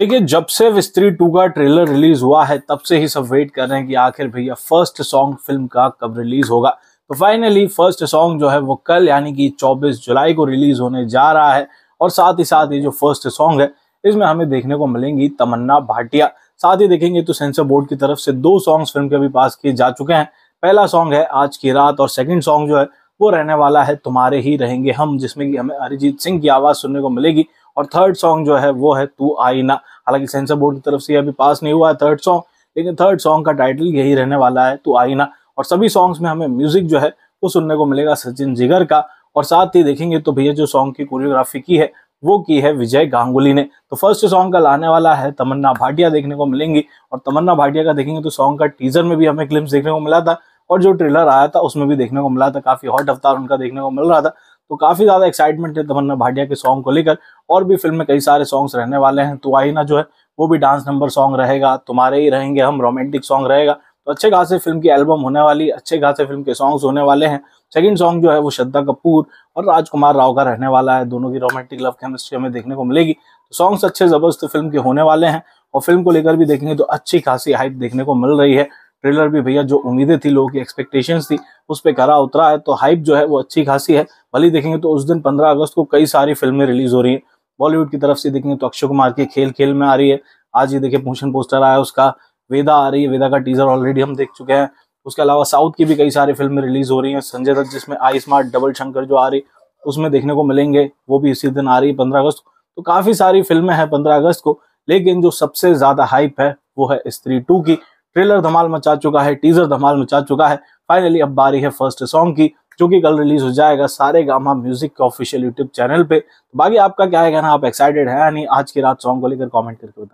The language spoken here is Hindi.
देखिए जब से विस्त्री टू का ट्रेलर रिलीज हुआ है तब से ही सब वेट कर रहे हैं कि आखिर भैया फर्स्ट सॉन्ग फिल्म का कब रिलीज होगा तो फाइनली फर्स्ट सॉन्ग जो है वो कल यानी कि 24 जुलाई को रिलीज होने जा रहा है और साथ ही साथ ये जो फर्स्ट सॉन्ग है इसमें हमें देखने को मिलेंगी तमन्ना भाटिया साथ ही देखेंगे तो सेंसर बोर्ड की तरफ से दो सॉन्ग फिल्म के भी पास किए जा चुके हैं पहला सॉन्ग है आज की रात और सेकेंड सॉन्ग जो है वो रहने वाला है तुम्हारे ही रहेंगे हम जिसमें कि हमें अरिजीत सिंह की आवाज़ सुनने को मिलेगी और थर्ड सॉन्ग जो है वो है तू आईना हालांकि सेंसर बोर्ड की तरफ से अभी पास नहीं हुआ है थर्ड सॉन्ग लेकिन थर्ड सॉन्ग का टाइटल यही रहने वाला है तो आईना और सभी सॉन्ग्स में हमें म्यूजिक जो है वो सुनने को मिलेगा सचिन जिगर का और साथ ही देखेंगे तो भैया जो सॉन्ग की कोरियोग्राफी की है वो की है विजय गांगुली ने तो फर्स्ट सॉन्ग का लाने वाला है तमन्ना भाटिया देखने को मिलेंगी और तमन्ना भाटिया का देखेंगे तो सॉन्ग का टीजर में भी हमें क्लिप्स देखने को मिला था और जो ट्रेलर आया था उसमें भी देखने को मिला था काफी हॉट अवतार उनका देखने को मिल रहा था तो काफ़ी ज़्यादा एक्साइटमेंट है तमन्ना भाटिया के सॉन्ग को लेकर और भी फिल्म में कई सारे सॉन्ग्स रहने वाले हैं तो आई ना जो है वो भी डांस नंबर सॉन्ग रहेगा तुम्हारे ही रहेंगे हम रोमांटिक सॉन्ग रहेगा तो अच्छे खासे फिल्म की एल्बम होने वाली अच्छे खासे फिल्म के सॉन्ग्स होने वाले हैं सेकंड सॉन्ग जो है वो श्रद्धा कपूर और राजकुमार राव का रहने वाला है दोनों की रोमांटिक लव केमिस्ट्री हमें देखने को मिलेगी तो सॉन्ग्स अच्छे ज़बरदस्त फिल्म के होने वाले हैं और फिल्म को लेकर भी देखेंगे तो अच्छी खासी हाइप देखने को मिल रही है ट्रेलर भी भैया जो उम्मीदें थी लोगों की एक्सपेक्टेशंस थी उस पर करा उतरा है तो हाइप जो है वो अच्छी खासी है भले देखेंगे तो उस दिन पंद्रह अगस्त को कई सारी फिल्में रिलीज हो रही हैं बॉलीवुड की तरफ से देखेंगे तो अक्षय कुमार की खेल खेल में आ रही है आज ही देखिए मोशन पोस्टर आया उसका वेदा आ रही है वेदा का टीजर ऑलरेडी हम देख चुके हैं उसके अलावा साउथ की भी कई सारी फिल्में रिलीज हो रही हैं संजय दत्त जिसमें आई स्मार्ट डबल शंकर जो आ रही उसमें देखने को मिलेंगे वो भी इसी दिन आ रही है पंद्रह अगस्त तो काफी सारी फिल्में हैं पंद्रह अगस्त को लेकिन जो सबसे ज्यादा हाइप है वो है स्त्री टू की ट्रेलर धमाल मचा चुका है टीजर धमाल मचा चुका है फाइनली अब बारी है फर्स्ट सॉन्ग की जो कि कल रिलीज हो जाएगा सारे गामा म्यूजिक के ऑफिशियल यूट्यूब चैनल पे तो बाकी आपका क्या है कहना आप एक्साइटेड है यानी आज की रात सॉन्ग को लेकर कमेंट करके बताएं